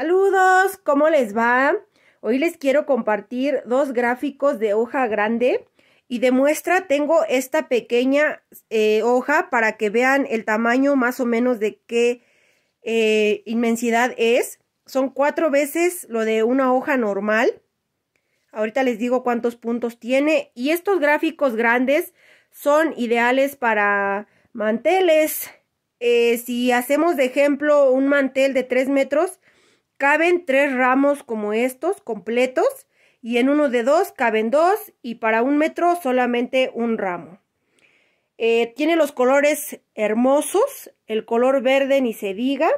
Saludos, ¿cómo les va? Hoy les quiero compartir dos gráficos de hoja grande y de muestra tengo esta pequeña eh, hoja para que vean el tamaño más o menos de qué eh, inmensidad es. Son cuatro veces lo de una hoja normal. Ahorita les digo cuántos puntos tiene y estos gráficos grandes son ideales para manteles. Eh, si hacemos de ejemplo un mantel de 3 metros, Caben tres ramos como estos completos y en uno de dos caben dos y para un metro solamente un ramo. Eh, tiene los colores hermosos, el color verde ni se diga,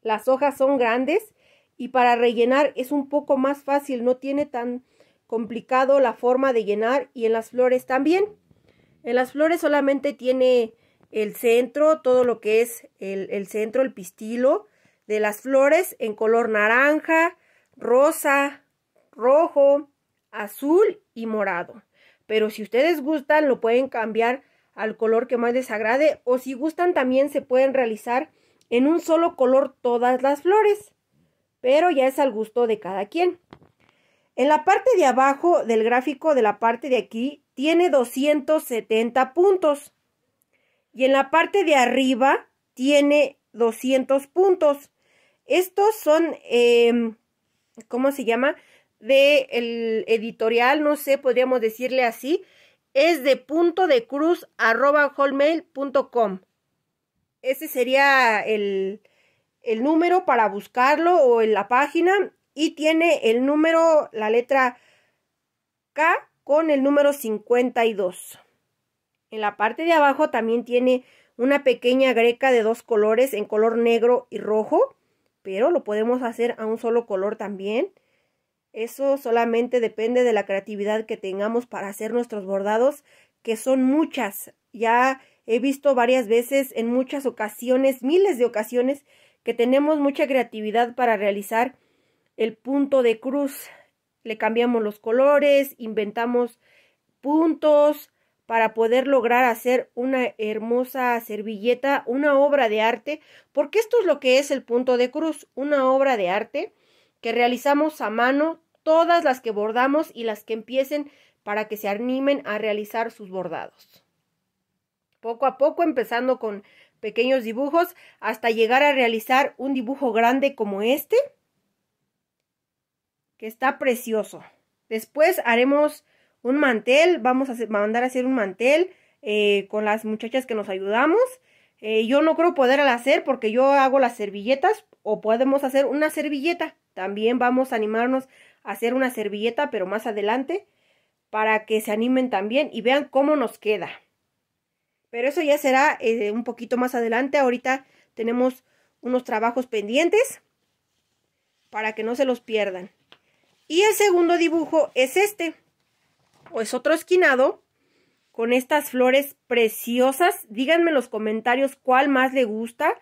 las hojas son grandes y para rellenar es un poco más fácil, no tiene tan complicado la forma de llenar y en las flores también. En las flores solamente tiene el centro, todo lo que es el centro, el pistilo, de las flores en color naranja, rosa, rojo, azul y morado. Pero si ustedes gustan, lo pueden cambiar al color que más les agrade o si gustan también se pueden realizar en un solo color todas las flores. Pero ya es al gusto de cada quien. En la parte de abajo del gráfico de la parte de aquí tiene 270 puntos. Y en la parte de arriba tiene 200 puntos. Estos son, em, ¿cómo se llama? De el editorial, no sé, podríamos decirle así. Es de punto de cruz Ese sería el, el número para buscarlo o en la página. Y tiene el número, la letra K con el número 52. En la parte de abajo también tiene una pequeña greca de dos colores, en color negro y rojo pero lo podemos hacer a un solo color también. Eso solamente depende de la creatividad que tengamos para hacer nuestros bordados, que son muchas. Ya he visto varias veces, en muchas ocasiones, miles de ocasiones, que tenemos mucha creatividad para realizar el punto de cruz. Le cambiamos los colores, inventamos puntos, para poder lograr hacer una hermosa servilleta, una obra de arte, porque esto es lo que es el punto de cruz, una obra de arte que realizamos a mano, todas las que bordamos y las que empiecen para que se animen a realizar sus bordados. Poco a poco, empezando con pequeños dibujos, hasta llegar a realizar un dibujo grande como este, que está precioso. Después haremos un mantel, vamos a mandar a hacer un mantel eh, con las muchachas que nos ayudamos. Eh, yo no creo poder hacerlo hacer porque yo hago las servilletas o podemos hacer una servilleta. También vamos a animarnos a hacer una servilleta, pero más adelante, para que se animen también y vean cómo nos queda. Pero eso ya será eh, un poquito más adelante. Ahorita tenemos unos trabajos pendientes para que no se los pierdan. Y el segundo dibujo es este o es pues, otro esquinado con estas flores preciosas. Díganme en los comentarios cuál más le gusta.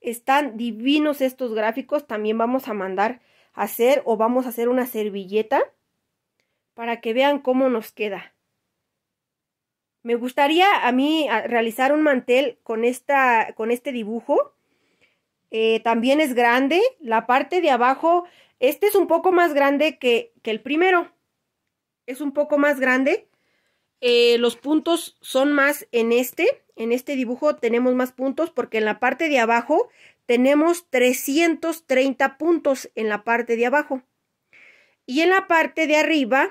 Están divinos estos gráficos. También vamos a mandar a hacer o vamos a hacer una servilleta para que vean cómo nos queda. Me gustaría a mí realizar un mantel con, esta, con este dibujo. Eh, también es grande. La parte de abajo, este es un poco más grande que, que el primero es un poco más grande. Eh, los puntos son más en este, en este dibujo tenemos más puntos porque en la parte de abajo tenemos 330 puntos en la parte de abajo. Y en la parte de arriba,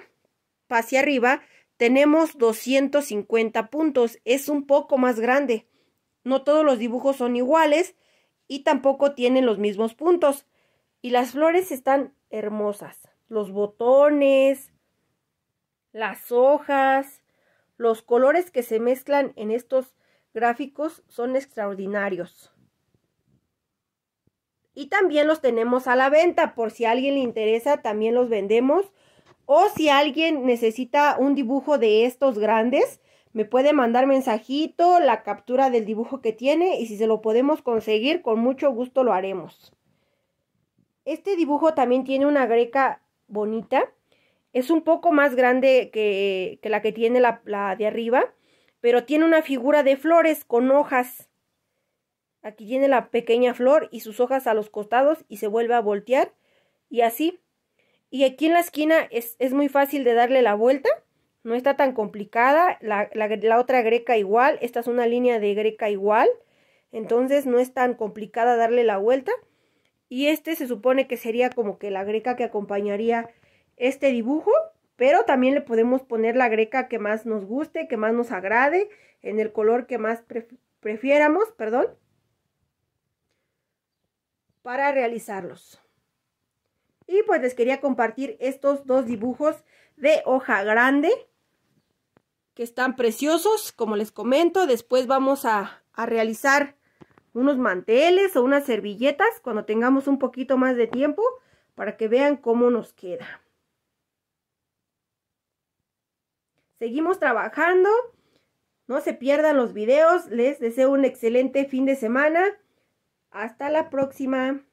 hacia arriba, tenemos 250 puntos. Es un poco más grande. No todos los dibujos son iguales y tampoco tienen los mismos puntos. Y las flores están hermosas. Los botones, las hojas, los colores que se mezclan en estos gráficos son extraordinarios. Y también los tenemos a la venta, por si a alguien le interesa, también los vendemos. O si alguien necesita un dibujo de estos grandes, me puede mandar mensajito, la captura del dibujo que tiene y si se lo podemos conseguir, con mucho gusto lo haremos. Este dibujo también tiene una greca bonita es un poco más grande que, que la que tiene la, la, de arriba, pero tiene una figura de flores con hojas. Aquí tiene la pequeña flor y sus hojas a los costados y se vuelve a voltear y así. Y aquí en la esquina es, es muy fácil de darle la vuelta, no está tan complicada. La, la otra greca igual, esta es una línea de greca igual, entonces no es tan complicada darle la vuelta. Y este se supone que sería como que la greca que acompañaría este dibujo, pero también le podemos poner la greca que más nos guste, que más nos agrade, en el color que más prefiéramos, perdón, para realizarlos. Y pues les quería compartir estos dos dibujos de hoja grande, que están preciosos, como les comento. Después vamos a, a realizar unos manteles o unas servilletas cuando tengamos un poquito más de tiempo para que vean cómo nos queda. Seguimos trabajando. No se pierdan los videos. Les deseo un excelente fin de semana. Hasta la próxima.